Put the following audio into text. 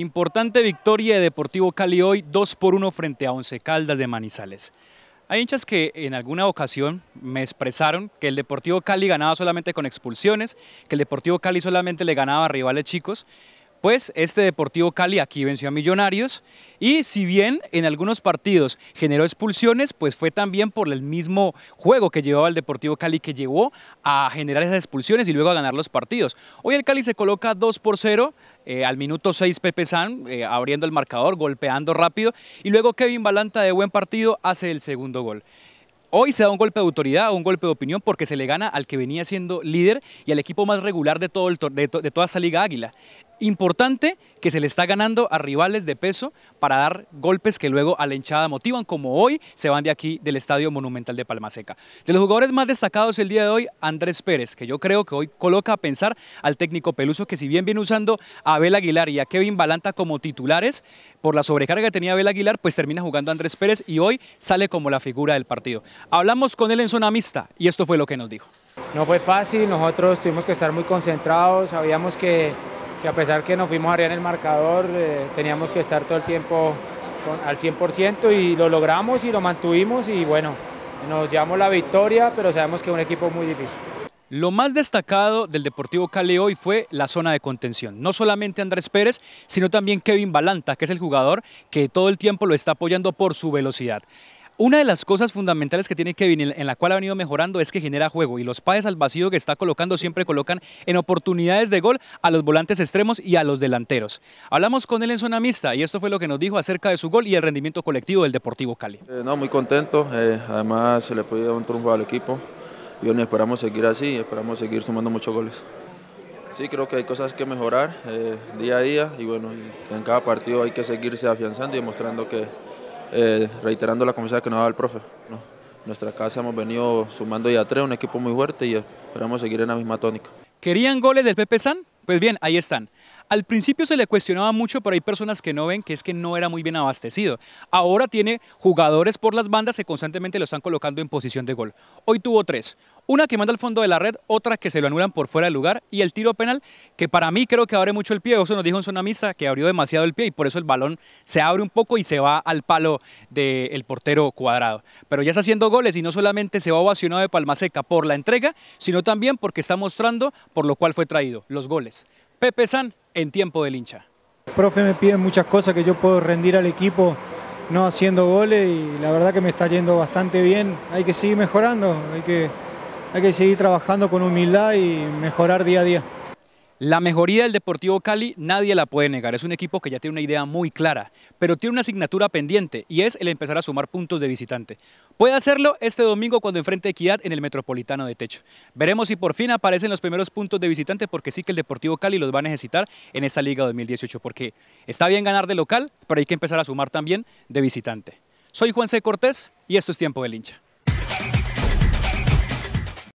Importante victoria de Deportivo Cali hoy, 2 por 1 frente a Once Caldas de Manizales. Hay hinchas que en alguna ocasión me expresaron que el Deportivo Cali ganaba solamente con expulsiones, que el Deportivo Cali solamente le ganaba a rivales chicos pues este Deportivo Cali aquí venció a Millonarios y si bien en algunos partidos generó expulsiones, pues fue también por el mismo juego que llevaba el Deportivo Cali que llevó a generar esas expulsiones y luego a ganar los partidos. Hoy el Cali se coloca 2 por 0 eh, al minuto 6 Pepe San eh, abriendo el marcador, golpeando rápido y luego Kevin Balanta de buen partido hace el segundo gol. Hoy se da un golpe de autoridad, un golpe de opinión, porque se le gana al que venía siendo líder y al equipo más regular de, todo toda esa Liga Águila. Importante que se le está ganando a rivales de peso para dar golpes que luego a la hinchada motivan, como hoy se van de aquí del Estadio Monumental de Palmaseca. De los jugadores más destacados el día de hoy, Andrés Pérez, que yo creo que hoy coloca a pensar al técnico Peluso, que si bien viene usando a Abel Aguilar y a Kevin Balanta como titulares, por la sobrecarga que tenía Abel Aguilar, pues termina jugando Andrés Pérez y hoy sale como la figura del partido. Hablamos con él en zona mixta y esto fue lo que nos dijo. No fue fácil, nosotros tuvimos que estar muy concentrados, sabíamos que, que a pesar que nos fuimos arriba en el marcador, eh, teníamos que estar todo el tiempo con, al 100% y lo logramos y lo mantuvimos y bueno, nos llevamos la victoria, pero sabemos que es un equipo muy difícil. Lo más destacado del Deportivo Cali hoy fue la zona de contención. No solamente Andrés Pérez, sino también Kevin Balanta, que es el jugador que todo el tiempo lo está apoyando por su velocidad. Una de las cosas fundamentales que tiene Kevin, en la cual ha venido mejorando, es que genera juego y los padres al vacío que está colocando siempre colocan en oportunidades de gol a los volantes extremos y a los delanteros. Hablamos con él en zona mixta y esto fue lo que nos dijo acerca de su gol y el rendimiento colectivo del Deportivo Cali. Eh, no, muy contento, eh, además se le puede dar un triunfo al equipo y esperamos seguir así, y esperamos seguir sumando muchos goles. Sí, creo que hay cosas que mejorar eh, día a día y bueno, en cada partido hay que seguirse afianzando y demostrando que eh, reiterando la confianza que nos daba el profe. Nuestra casa hemos venido sumando ya tres, un equipo muy fuerte y esperamos seguir en la misma tónica. ¿Querían goles del Pepe San? Pues bien, ahí están. Al principio se le cuestionaba mucho, pero hay personas que no ven que es que no era muy bien abastecido. Ahora tiene jugadores por las bandas que constantemente lo están colocando en posición de gol. Hoy tuvo tres. Una que manda al fondo de la red, otra que se lo anulan por fuera del lugar y el tiro penal que para mí creo que abre mucho el pie. Eso nos dijo en zona mixta que abrió demasiado el pie y por eso el balón se abre un poco y se va al palo del portero cuadrado. Pero ya está haciendo goles y no solamente se va ovacionado de seca por la entrega, sino también porque está mostrando por lo cual fue traído, los goles. Pepe San en tiempo del hincha. profe me pide muchas cosas que yo puedo rendir al equipo no haciendo goles y la verdad que me está yendo bastante bien. Hay que seguir mejorando, hay que, hay que seguir trabajando con humildad y mejorar día a día. La mejoría del Deportivo Cali nadie la puede negar, es un equipo que ya tiene una idea muy clara, pero tiene una asignatura pendiente y es el empezar a sumar puntos de visitante. Puede hacerlo este domingo cuando enfrente Equidad en el Metropolitano de Techo. Veremos si por fin aparecen los primeros puntos de visitante porque sí que el Deportivo Cali los va a necesitar en esta Liga 2018 porque está bien ganar de local, pero hay que empezar a sumar también de visitante. Soy Juan C. Cortés y esto es Tiempo del Hincha.